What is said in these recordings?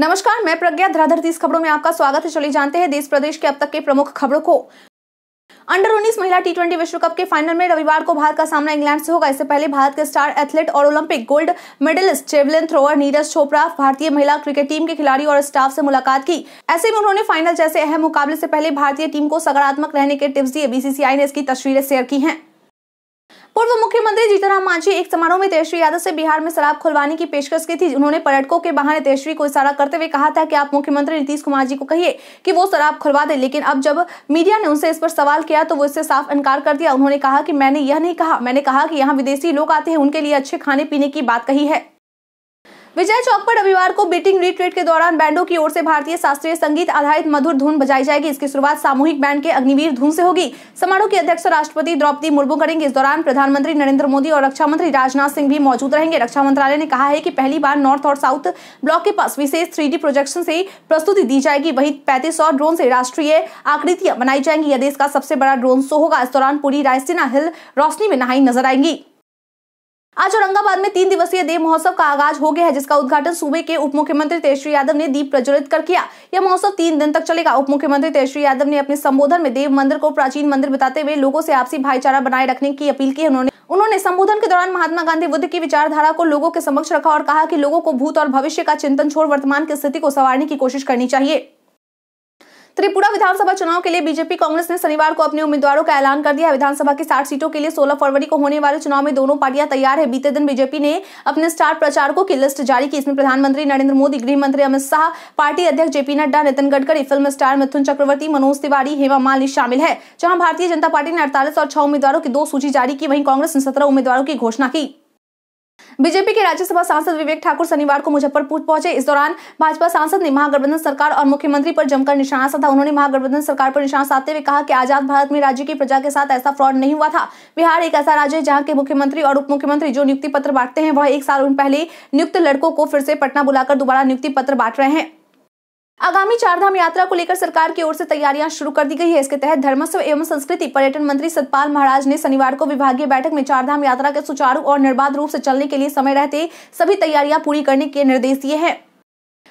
नमस्कार मैं प्रज्ञा धराधर तीस खबरों में आपका स्वागत है चलिए जानते हैं देश प्रदेश के अब तक के प्रमुख खबरों को अंडर 19 महिला टी ट्वेंटी विश्व कप के फाइनल में रविवार को भारत का सामना इंग्लैंड से होगा इससे पहले भारत के स्टार एथलीट और Olympic gold medallist javelin thrower Neeraj Chopra भारतीय महिला क्रिकेट टीम के खिलाड़ी और स्टाफ से मुलाकात की ऐसे में उन्होंने फाइनल जैसे अहम मुकाबले से पहले भारतीय टीम को सकारात्मक रहने के टिप्स दिए बीसीसीआई ने इसकी तस्वीरें शेयर की हैं मुख्यमंत्री जीतनराम मांझी एक समारोह में तेजस्वी यादव से बिहार में शराब खुलवाने की पेशकश की थी उन्होंने पर्यटकों के बहाने तेजस्वी को इशारा करते हुए कहा था कि आप मुख्यमंत्री नीतीश कुमार जी को कहिए कि वो शराब खुलवा दे लेकिन अब जब मीडिया ने उनसे इस पर सवाल किया तो वो इससे साफ इनकार कर दिया उन्होंने कहा कि मैंने यह नहीं कहा मैंने कहा कि यहाँ विदेशी लोग आते हैं उनके लिए अच्छे खाने पीने की बात कही है विजय चौक पर रविवार को बीटिंग रिट्रीट के दौरान बैंडों की ओर से भारतीय शास्त्रीय संगीत आधारित मधुर धुन बजाई जाएगी इसकी शुरुआत सामूहिक बैंड के अग्निवीर धुन से होगी समारोह की अध्यक्ष राष्ट्रपति द्रौपदी मुर्मू करेंगे इस दौरान प्रधानमंत्री नरेंद्र मोदी और रक्षा मंत्री राजनाथ सिंह भी मौजूद रहेंगे रक्षा मंत्रालय ने कहा है की पहली बार नॉर्थ और साउथ ब्लॉक के पास विशेष थ्री प्रोजेक्शन से प्रस्तुति दी जाएगी वही पैंतीस और ड्रोन से राष्ट्रीय आकृतियां बनाई जाएंगी यह देश का सबसे बड़ा ड्रोन शो होगा इस दौरान पूरी रायसेना हिल रोशनी में नहाई नजर आएंगी आज औरंगाबाद में तीन दिवसीय देव महोत्सव का आगाज हो गया है जिसका उद्घाटन सूबे के उप मुख्यमंत्री तेजस्वी यादव ने दीप प्रज्वलित कर किया यह महोत्सव तीन दिन तक चलेगा उप मुख्यमंत्री तेजस्वी यादव ने अपने संबोधन में देव मंदिर को प्राचीन मंदिर बताते हुए लोगों से आपसी भाईचारा बनाए रखने की अपील की उन्होंने उन्होंने संबोधन के दौरान महात्मा गांधी बुद्ध की विचारधारा को लोगों के समक्ष रखा और कहा कि लोगों को भूत और भविष्य का चिंतन छोड़ वर्तमान की स्थिति को संवारने की कोशिश करनी चाहिए त्रिपुरा विधानसभा चुनाव के लिए बीजेपी कांग्रेस ने शनिवार को अपने उम्मीदवारों का ऐलान कर दिया विधानसभा की साठ सीटों के लिए सोलह फरवरी को होने वाले चुनाव में दोनों पार्टियां तैयार है बीते दिन बीजेपी ने अपने स्टार प्रचारकों की लिस्ट जारी की इसमें प्रधानमंत्री नरेंद्र मोदी गृह मंत्री अमित शाह पार्टी अध्यक्ष जेपी नड्डा नितिन गडकरी फिल्म स्टार मिथुन चक्रवर्ती मनोज तिवारी हेमा मालिनी शामिल है जहां भारतीय जनता पार्टी ने अड़तालीस और छह उम्मीदवारों की दो सूची जारी की वहीं कांग्रेस ने सत्रह उम्मीदवारों की घोषणा की बीजेपी के राज्यसभा सांसद विवेक ठाकुर शनिवार को मुजफ्फरपुर पहुंचे इस दौरान भाजपा सांसद ने महागठबंधन सरकार और मुख्यमंत्री पर जमकर निशाना साधा उन्होंने महागठबंधन सरकार पर निशाना साधते हुए कहा कि आजाद भारत में राज्य की प्रजा के साथ ऐसा फ्रॉड नहीं हुआ था बिहार एक ऐसा राज्य है जहाँ के मुख्यमंत्री और उप मुख्यमंत्री जो नियुक्ति पत्र बांटते हैं वह एक साल उन पहले नियुक्त लड़कों को फिर से पटना बुलाकर दोबारा नियुक्ति पत्र बांट रहे हैं आगामी चारधाम यात्रा को लेकर सरकार की ओर से तैयारियां शुरू कर दी गई है इसके तहत धर्मस्व एवं संस्कृति पर्यटन मंत्री सतपाल महाराज ने शनिवार को विभागीय बैठक में चारधाम यात्रा के सुचारू और निर्बाध रूप से चलने के लिए समय रहते सभी तैयारियां पूरी करने के निर्देश दिए हैं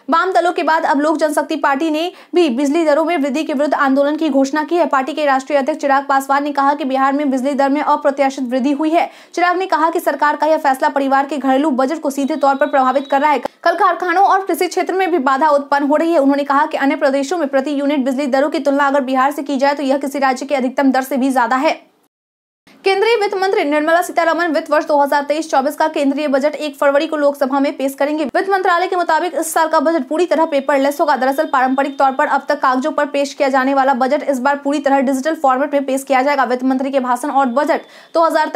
वाम दलों के बाद अब लोक जनशक्ति पार्टी ने भी बिजली दरों में वृद्धि के विरुद्ध आंदोलन की घोषणा की है पार्टी के राष्ट्रीय अध्यक्ष चिराग पासवान ने कहा कि बिहार में बिजली दर में अप्रत्याशित वृद्धि हुई है चिराग ने कहा कि सरकार का यह फैसला परिवार के घरेलू बजट को सीधे तौर पर प्रभावित कर रहा है कल कारखानों और कृषि क्षेत्र में भी बाधा उत्पन्न हो रही है उन्होंने कहा कि अन्य प्रदेशों में प्रति यूनिट बिजली दरों की तुलना अगर बिहार से की जाए तो यह किसी राज्य के अधिकतम दर से भी ज्यादा है केंद्रीय वित्त मंत्री निर्मला सीतारमन वित्त वर्ष 2023-24 का केंद्रीय बजट 1 फरवरी को लोकसभा में पेश करेंगे वित्त मंत्रालय के मुताबिक इस साल का बजट पूरी तरह पेपरलेस होगा दरअसल पारंपरिक तौर पर अब तक कागजों पर पेश किया जाने वाला बजट इस बार पूरी तरह डिजिटल फॉर्मेट में पेश किया जाएगा वित्त मंत्री के भाषण और बजट दो हजार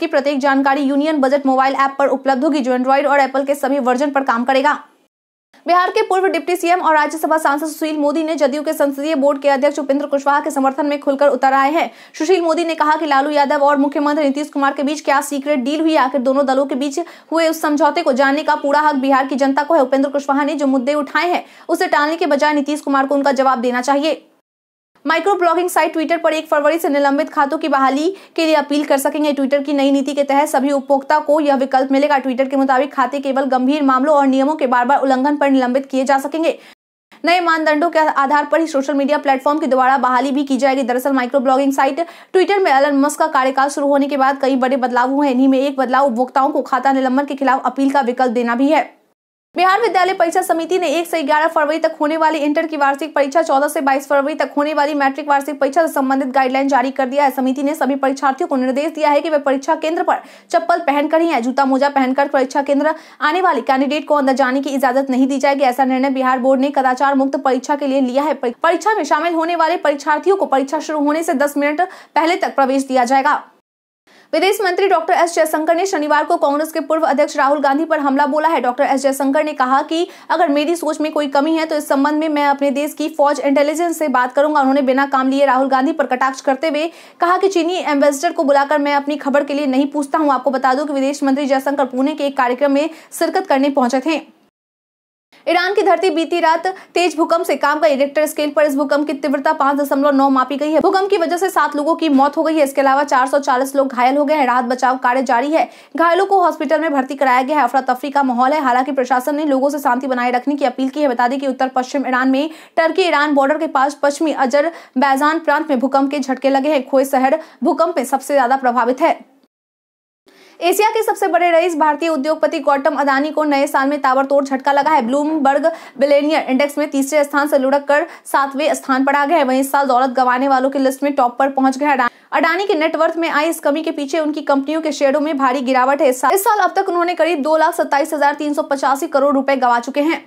की प्रत्येक जानकारी यूनियन बजट मोबाइल ऐप पर उपलब्ध होगी जो एंड्रॉइड और एप्पल के सभी वर्जन पर काम करेगा बिहार के पूर्व डिप्टी सीएम और राज्यसभा सांसद सुशील मोदी ने जदयू के संसदीय बोर्ड के अध्यक्ष उपेंद्र कुशवाहा के समर्थन में खुलकर उतर आए हैं सुशील मोदी ने कहा कि लालू यादव और मुख्यमंत्री नीतीश कुमार के बीच क्या सीक्रेट डील हुई आखिर दोनों दलों के बीच हुए उस समझौते को जानने का पूरा हक बिहार की जनता को है उपेंद्र कुशवाहा ने जो मुद्दे उठाए हैं उसे टालने के बजाय नीतीश कुमार को उनका जवाब देना चाहिए माइक्रो ब्लॉगिंग साइट ट्विटर पर एक फरवरी से निलंबित खातों की बहाली के लिए अपील कर सकेंगे ट्विटर की नई नीति के तहत सभी उपभोक्ता को यह विकल्प मिलेगा ट्विटर के मुताबिक खाते केवल गंभीर मामलों और नियमों के बार बार उल्लंघन पर निलंबित किए जा सकेंगे नए मानदंडों के आधार पर ही सोशल मीडिया प्लेटफॉर्म के द्वारा बहाली भी की जाएगी दरअसल माइक्रो ब्लॉगिंग साइट ट्विटर में एलन मस्क का कार्यकाल शुरू होने के बाद कई बड़े बदलाव हुए हैं इन्हीं में एक बदलाव उपभोक्ताओं को खाता निलंबन के खिलाफ अपील का विकल्प देना भी है बिहार विद्यालय परीक्षा समिति ने एक से ग्यारह फरवरी तक होने वाली इंटर की वार्षिक परीक्षा चौदह से बाईस फरवरी तक होने वाली मैट्रिक वार्षिक परीक्षा से संबंधित गाइडलाइन जारी कर दिया है समिति ने सभी परीक्षार्थियों को निर्देश दिया है कि वे परीक्षा केंद्र पर चप्पल पहनकर ही या जूता मोजा पहनकर परीक्षा केंद्र आने वाले कैंडिडेट को अंदर जाने की इजाजत नहीं दी जाएगी ऐसा निर्णय बिहार बोर्ड ने कदाचार मुक्त परीक्षा के लिए लिया है परीक्षा में शामिल होने वाले परीक्षार्थियों को परीक्षा शुरू होने से दस मिनट पहले तक प्रवेश दिया जाएगा विदेश मंत्री डॉक्टर एस जयशंकर ने शनिवार को कांग्रेस के पूर्व अध्यक्ष राहुल गांधी पर हमला बोला है डॉक्टर एस जयशंकर ने कहा कि अगर मेरी सोच में कोई कमी है तो इस संबंध में मैं अपने देश की फौज इंटेलिजेंस से बात करूंगा उन्होंने बिना काम लिए राहुल गांधी पर कटाक्ष करते हुए कहा कि चीनी एम्बेसडर को बुलाकर मैं अपनी खबर के लिए नहीं पूछता हूँ आपको बता दू की विदेश मंत्री जयशंकर पुणे के एक कार्यक्रम में शिरकत करने पहुंचे थे ईरान की धरती बीती रात तेज भूकंप से काम का रिक्टर स्केल पर इस भूकंप की तीव्रता पांच दशमलव नौ मापी गई है भूकंप की वजह से सात लोगों की मौत हो गई है इसके अलावा 440 लोग घायल हो गए हैं राहत बचाव कार्य जारी है घायलों को हॉस्पिटल में भर्ती कराया गया है अफरा तफरी का माहौल है हालांकि प्रशासन ने लोगों से शांति बनाए रखने की अपील की है बता दें कि उत्तर पश्चिम ईरान में टर्की ईरान बॉर्डर के पास पश्चिमी अजर बैजान प्रांत में भूकंप के झटके लगे हैं खोए शहर भूकंप में सबसे ज्यादा प्रभावित है एशिया के सबसे बड़े रईस भारतीय उद्योगपति गौतम अदानी को नए साल में ताबड़तोड़ झटका लगा है ब्लूमबर्ग बिलेनियर इंडेक्स में तीसरे स्थान से लुढ़क कर सातवें स्थान पर आ गए वहीं इस साल दौलत गंवाने वालों की लिस्ट में टॉप पर पहुंच गए अडानी के नेटवर्थ में आई इस कमी के पीछे उनकी कंपनियों के शेयरों में भारी गिरावट है इस साल अब तक उन्होंने करीब दो लाख सत्ताईस हजार तीन सौ पचासी करोड़ रुपए गवा चुके हैं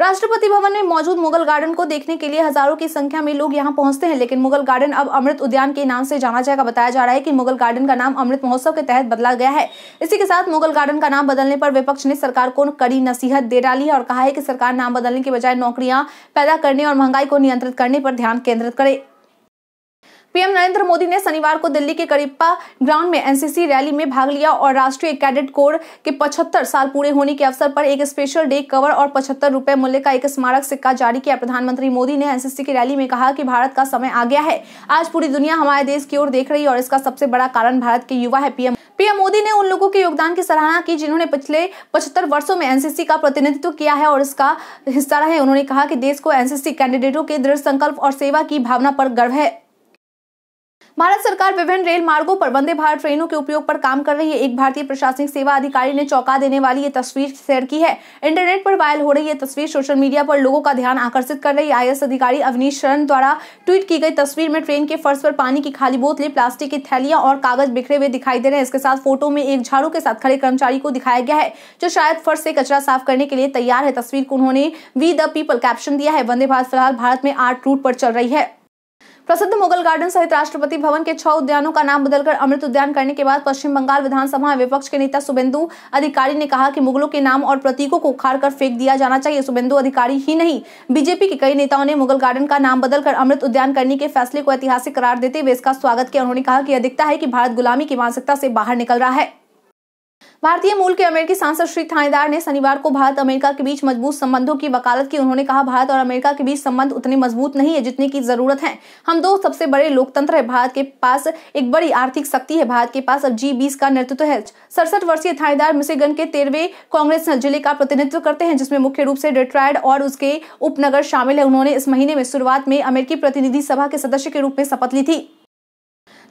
राष्ट्रपति भवन में मौजूद मुगल गार्डन को देखने के लिए हजारों की संख्या में लोग यहाँ पहुंचते हैं लेकिन मुगल गार्डन अब अमृत उद्यान के नाम से जाना जाएगा बताया जा रहा है की मुगल गार्डन का नाम अमृत महोत्सव के तहत बदला गया है इसी के साथ मुगल गार्डन का नाम बदलने पर विपक्ष ने सरकार को कड़ी नसीहत दे डाली है और कहा है की सरकार नाम बदलने के बजाय नौकरियां पैदा करने और महंगाई को नियंत्रित करने पर ध्यान केंद्रित करे पीएम नरेंद्र मोदी ने शनिवार को दिल्ली के करिप्पा ग्राउंड में एनसीसी रैली में भाग लिया और राष्ट्रीय कैडेट कोर के 75 साल पूरे होने के अवसर पर एक स्पेशल डे कवर और पचहत्तर रुपए मूल्य का एक स्मारक सिक्का जारी किया प्रधानमंत्री मोदी ने एनसीसी की रैली में कहा कि भारत का समय आ गया है आज पूरी दुनिया हमारे देश की ओर देख रही है और इसका सबसे बड़ा कारण भारत के युवा है पीएम पीएम मोदी ने उन लोगों के योगदान की सराहना की जिन्होंने पिछले पचहत्तर वर्षों में एनसीसी का प्रतिनिधित्व किया है और इसका हिस्सा रहे उन्होंने कहा कि देश को एनसीसी कैंडिडेटों के दृढ़ संकल्प और सेवा की भावना पर गर्व है भारत सरकार विभिन्न रेल मार्गों पर वंदे भारत ट्रेनों के उपयोग पर काम कर रही है एक भारतीय प्रशासनिक सेवा अधिकारी ने चौंका देने वाली ये तस्वीर शेयर की है इंटरनेट पर वायरल हो रही ये तस्वीर सोशल मीडिया पर लोगों का ध्यान आकर्षित कर रही आई अधिकारी अवनीश शरण द्वारा ट्वीट की गई तस्वीर में ट्रेन के फर्श पर पानी की खाली बोतलें प्लास्टिक की थैलियां और कागज बिखरे हुए दिखाई दे रहे हैं इसके साथ फोटो में एक झाड़ू के साथ खड़े कर्मचारी को दिखाया गया है जो शायद फर्श से कचरा साफ करने के लिए तैयार है तस्वीर को उन्होंने वी द पीपल कैप्शन दिया है वंदे भारत फिलहाल भारत में आठ रूट पर चल रही है प्रसिद्ध मुगल गार्डन सहित राष्ट्रपति भवन के छह उद्यानों का नाम बदलकर अमृत उद्यान करने के बाद पश्चिम बंगाल विधानसभा में विपक्ष के नेता सुबेंदु अधिकारी ने कहा कि मुगलों के नाम और प्रतीकों को उखाड़ कर फेंक दिया जाना चाहिए सुबेंदु अधिकारी ही नहीं बीजेपी के कई नेताओं ने मुगल गार्डन का नाम बदलकर अमृत उद्यान करने के फैसले को ऐतिहासिक करार देते हुए इसका स्वागत किया उन्होंने कहा कि यह दिखता है कि भारत गुलामी की मानसिकता से बाहर निकल रहा है भारतीय मूल के अमेरिकी सांसद श्री थानेदार ने शनिवार को भारत अमेरिका के बीच मजबूत संबंधों की वकालत की उन्होंने कहा भारत और अमेरिका के बीच संबंध उतने मजबूत नहीं है जितने की जरूरत है हम दो सबसे बड़े लोकतंत्र है भारत के पास एक बड़ी आर्थिक शक्ति है भारत के पास अब जी बीस का नेतृत्व है सड़सठ वर्षीय थानेदार मिसेगन के तेरहवे कांग्रेस जिले का प्रतिनिधित्व करते हैं जिसमें मुख्य रूप से डेट्रायड और उसके उपनगर शामिल है उन्होंने इस महीने में शुरुआत में अमेरिकी प्रतिनिधि सभा के सदस्य के रूप में शपथ ली थी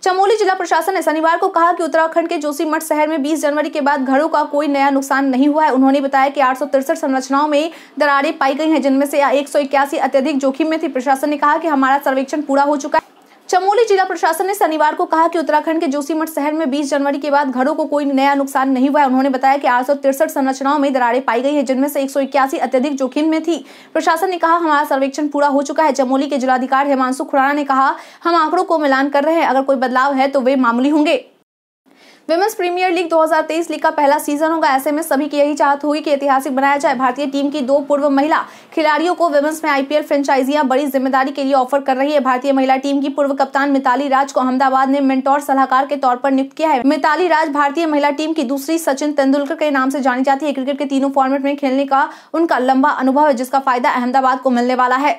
चमोली जिला प्रशासन ने शनिवार को कहा कि उत्तराखंड के जोशीमठ शहर में 20 जनवरी के बाद घरों का कोई नया नुकसान नहीं हुआ है उन्होंने बताया कि आठ संरचनाओं में दरारें पाई गई हैं जिनमें से एक अत्यधिक जोखिम में थी प्रशासन ने कहा कि हमारा सर्वेक्षण पूरा हो चुका है चमोली जिला प्रशासन ने शनिवार को कहा कि उत्तराखंड के जोशीमठ शहर में 20 जनवरी के बाद घरों को कोई नया नुकसान नहीं हुआ उन्होंने बताया कि आठ संरचनाओं में दरारें पाई गई है जिनमें से एक अत्यधिक जोखिम में थी प्रशासन ने कहा हमारा सर्वेक्षण पूरा हो चुका है चमोली के जिलाधिकारी हिमांशु खुराना ने कहा हम आंकड़ों को मिलान कर रहे हैं अगर कोई बदलाव है तो वे मामूली होंगे विमेंस प्रीमियर लीग 2023 लीग का पहला सीजन होगा ऐसे में सभी की यही चाहत होगी कि ऐतिहासिक बनाया जाए भारतीय टीम की दो पूर्व महिला खिलाड़ियों को विमेंस में आईपीएल फ्रेंचाइजियां बड़ी जिम्मेदारी के लिए ऑफर कर रही है भारतीय महिला टीम की पूर्व कप्तान मिताली राज को अहमदाबाद ने मेंटोर सलाहकार के तौर पर नियुक्त किया है मिताली राज भारतीय महिला टीम की दूसरी सचिन तेंदुलकर के नाम से जानी जाती है क्रिकेट के तीनों फॉर्मेट में खेलने का उनका लंबा अनुभव है जिसका फायदा अहमदाबाद को मिलने वाला है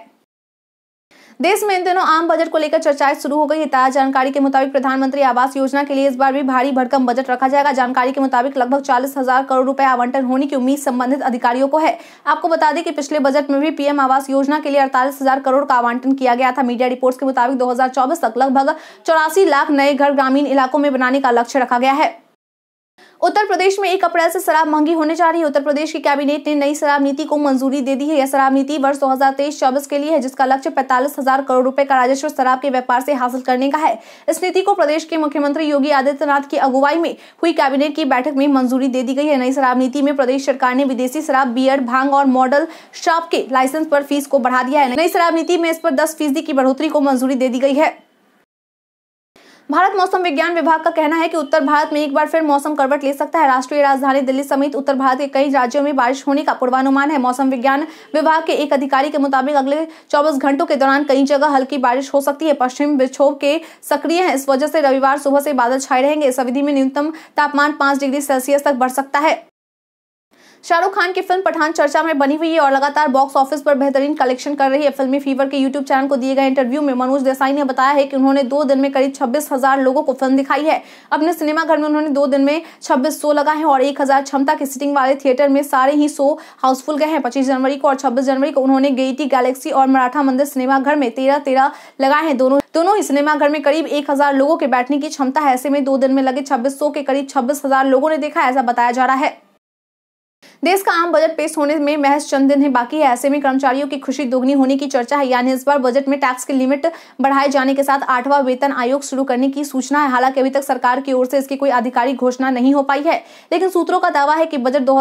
देश में इन दिनों आम बजट को लेकर चर्चाएं शुरू हो गई है ताजा जानकारी के मुताबिक प्रधानमंत्री आवास योजना के लिए इस बार भी भारी भरकम बजट रखा जाएगा जानकारी के मुताबिक लगभग चालीस हजार करोड़ रुपए आवंटन होने की उम्मीद संबंधित अधिकारियों को है आपको बता दें कि पिछले बजट में भी पीएम आवास योजना के लिए अड़तालीस करोड़ का आवंटन किया गया था मीडिया रिपोर्ट के मुताबिक दो तक लगभग चौरासी लाख नए घर ग्रामीण इलाकों में बनाने का लक्ष्य रखा गया है उत्तर प्रदेश में एक अप्रैल से शराब महंगी होने जा रही है उत्तर प्रदेश की कैबिनेट ने नई शराब नीति को मंजूरी दे दी है यह शराब नीति वर्ष दो हजार के लिए है जिसका लक्ष्य पैंतालीस हजार करोड़ रुपए का राजस्व शराब के व्यापार से हासिल करने का है इस नीति को प्रदेश के मुख्यमंत्री योगी आदित्यनाथ की अगुवाई में हुई कैबिनेट की बैठक में मंजूरी दे दी गई है नई शराब नीति में प्रदेश सरकार ने विदेशी शराब बियर भांग और मॉडल शॉप के लाइसेंस पर फीस को बढ़ा दिया है नई शराब नीति में इस पर दस फीसदी की बढ़ोतरी को मंजूरी दे दी गई है भारत मौसम विज्ञान विभाग का कहना है कि उत्तर भारत में एक बार फिर मौसम करवट ले सकता है राष्ट्रीय राजधानी दिल्ली समेत उत्तर भारत के कई राज्यों में बारिश होने का पूर्वानुमान है मौसम विज्ञान विभाग के एक अधिकारी के मुताबिक अगले चौबीस घंटों के दौरान कई जगह हल्की बारिश हो सकती है पश्चिम विक्षोभ के सक्रिय है इस वजह से रविवार सुबह से बादल छाए रहेंगे इस अवधि में न्यूनतम तापमान पांच डिग्री सेल्सियस तक बढ़ सकता है शाहरुख खान की फिल्म पठान चर्चा में बनी हुई है और लगातार बॉक्स ऑफिस पर बेहतरीन कलेक्शन कर रही है फिल्मी फीवर के यूट्यूब चैनल को दिए गए इंटरव्यू में मनोज देसाई ने बताया है कि उन्होंने दो दिन में करीब छब्बीस हजार लोगों को फिल्म दिखाई है अपने सिनेमाघर में उन्होंने दो दिन में छब्बीस शो लगाए हैं और एक हजार क्षमता की सीटिंग वाले थिएटर में सारे ही शो हाउसफुल गए हैं पच्चीस जनवरी को और छब्बीस जनवरी को उन्होंने गेटी गैलेक्सी और मराठा मंदिर सिनेमाघर में तेरह तेरह लगाए हैं दोनों दोनों ही सिनेमाघर में करीब एक हजार लोगों के बैठने की क्षमता है ऐसे में दो दिन में लगे छब्बीस के करीब छब्बीस हजार लोगों ने देखा ऐसा बताया जा रहा है देश का आम बजट पेश होने में महज चंद दिन है बाकी है ऐसे में कर्मचारियों की खुशी दोगुनी होने की चर्चा है यानी इस बार बजट में टैक्स की लिमिट बढ़ाए जाने के साथ आठवां वेतन आयोग शुरू करने की सूचना है हालांकि अभी तक सरकार की ओर से इसकी कोई आधिकारिक घोषणा नहीं हो पाई है लेकिन सूत्रों का दावा है कि बजट दो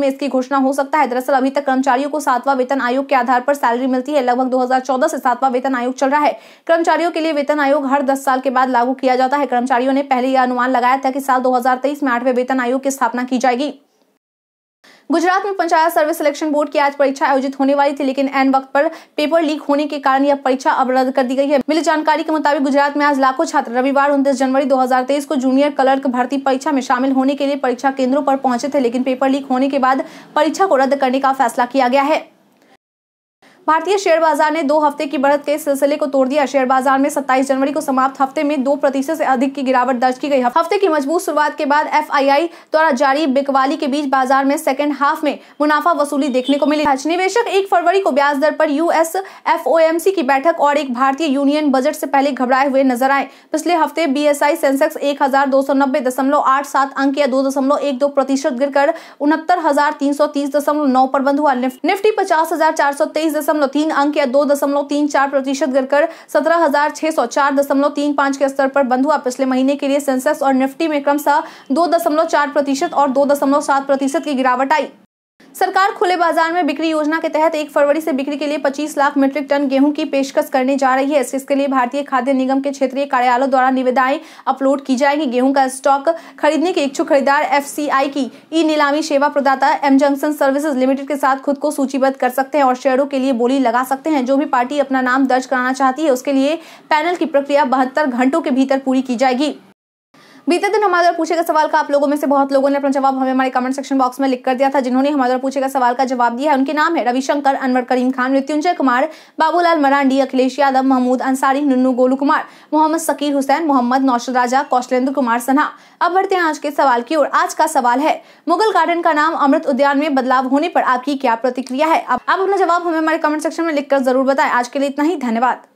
में इसकी घोषणा हो सकता है दरअसल अभी तक कर्मचारियों को सातवां वेतन आयोग के आधार पर सैलरी मिलती है लगभग दो से सातवां वेतन आयोग चल रहा है कर्मचारियों के लिए वेतन आयोग हर दस साल के बाद लागू किया जाता है कर्मचारियों ने पहले यह अनुमान लगाया था कि साल दो में आठवें वेतन आयोग की स्थापना की जाएगी गुजरात में पंचायत सर्विस सिलेक्शन बोर्ड की आज परीक्षा आयोजित होने वाली थी लेकिन एन वक्त पर पेपर लीक होने के कारण यह परीक्षा अब रद्द कर दी गई है मिली जानकारी के मुताबिक गुजरात में आज लाखों छात्र रविवार 29 जनवरी 2023 को जूनियर क्लर्क भर्ती परीक्षा में शामिल होने के लिए परीक्षा केंद्रों पर पहुंचे थे लेकिन पेपर लीक होने के बाद परीक्षा को रद्द करने का फैसला किया गया है भारतीय शेयर बाजार ने दो हफ्ते की बढ़त के सिलसिले को तोड़ दिया शेयर बाजार में 27 जनवरी को समाप्त हफ्ते में दो प्रतिशत से अधिक की गिरावट दर्ज की गई हफ्ते की मजबूत शुरुआत के बाद एफ द्वारा जारी बिकवाली के बीच बाजार में सेकेंड हाफ में मुनाफा वसूली देखने को मिली निवेशक एक फरवरी को ब्याज दर पर यूएस एफओएमसी की बैठक और एक भारतीय यूनियन बजट से पहले घबराए हुए नजर आए पिछले हफ्ते आई सेंसेक्स एक अंक या दो दशमलव एक दो प्रतिशत उनहत्तर हजार तीन सौ तीस दशमलव नौ पर बंद हुआ निफ्टी पचास हजार चार सौ तेईस दशमलव तीन अंक या दो दशमलव तीन चार प्रतिशत गिरकर सत्रह हजार छह सौ चार दशमलव तीन पांच के स्तर पर बंद हुआ पिछले महीने के लिए सेंसेक्स और निफ्टी में क्रमशः दो दशमलव चार प्रतिशत और दो दशमलव सात प्रतिशत की गिरावट आई सरकार खुले बाजार में बिक्री योजना के तहत एक फरवरी से बिक्री के लिए 25 लाख मीट्रिक टन गेहूं की पेशकश करने जा रही है इसके लिए भारतीय खाद्य निगम के क्षेत्रीय कार्यालयों द्वारा निविदाएं अपलोड की जाएंगी गेहूं का स्टॉक खरीदने के इच्छुक खरीदार एफ की ई नीलामी सेवा प्रदाता एम जंक्शन सर्विसेज लिमिटेड के साथ खुद को सूचीबद्ध कर सकते हैं और शेयरों के लिए बोली लगा सकते हैं जो भी पार्टी अपना नाम दर्ज कराना चाहती है उसके लिए पैनल की प्रक्रिया बहत्तर घंटों के भीतर पूरी की जाएगी बीते दिन हमारे द्वारा पूछे गए सवाल का आप लोगों में से बहुत लोगों ने अपना जवाब हमें हमारे कमेंट सेक्शन बॉक्स में लिख कर दिया था जिन्होंने हमारे द्वारा पूछे गए सवाल का जवाब दिया है उनके नाम है रविशंकर अनवर करीम खान मृत्युंजय कुमार बाबूलाल मरांडी अखिलेश यादव महमूद अंसारी नुन्नू गोलू कुमार मोहम्मद सकीर हुसैन मोहम्मद नौशद राजा कौशलेंद्र कुमार सन्हा अब बढ़ते हैं आज के सवाल की ओर आज का सवाल है मुगल गार्डन का नाम अमृत उद्यान में बदलाव होने पर आपकी क्या प्रतिक्रिया है आप अपना जवाब हमें हमारे कमेंट सेक्शन में लिखकर जरूर बताएं आज के लिए इतना ही धन्यवाद